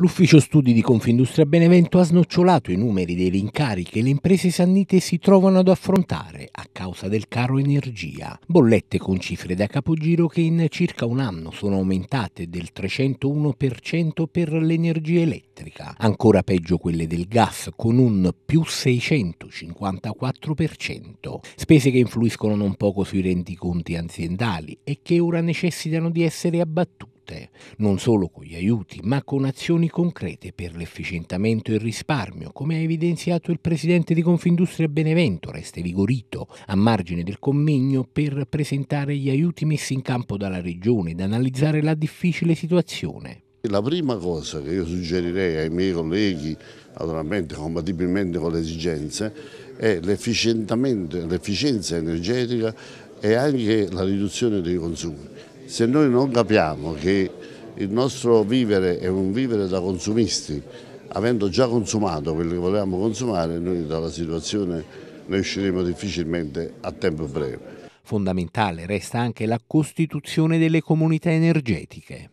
L'ufficio studi di Confindustria Benevento ha snocciolato i numeri dei rincari che le imprese sannite si trovano ad affrontare a causa del caro energia. Bollette con cifre da capogiro che in circa un anno sono aumentate del 301% per l'energia elettrica, ancora peggio quelle del gas con un più 654%, spese che influiscono non poco sui rendiconti aziendali e che ora necessitano di essere abbattute tutte, non solo con gli aiuti, ma con azioni concrete per l'efficientamento e il risparmio, come ha evidenziato il presidente di Confindustria Benevento, Reste Vigorito, a margine del convegno per presentare gli aiuti messi in campo dalla Regione ed analizzare la difficile situazione. La prima cosa che io suggerirei ai miei colleghi, naturalmente compatibilmente con le esigenze, è l'efficienza energetica e anche la riduzione dei consumi. Se noi non capiamo che il nostro vivere è un vivere da consumisti, avendo già consumato quello che volevamo consumare, noi dalla situazione ne usciremo difficilmente a tempo breve. Fondamentale resta anche la costituzione delle comunità energetiche.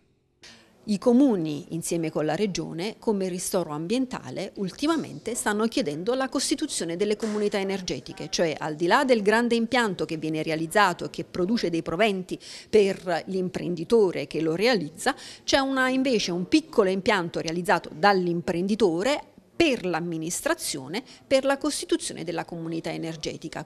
I comuni, insieme con la Regione, come ristoro ambientale, ultimamente stanno chiedendo la costituzione delle comunità energetiche, cioè al di là del grande impianto che viene realizzato e che produce dei proventi per l'imprenditore che lo realizza, c'è invece un piccolo impianto realizzato dall'imprenditore per l'amministrazione per la costituzione della comunità energetica.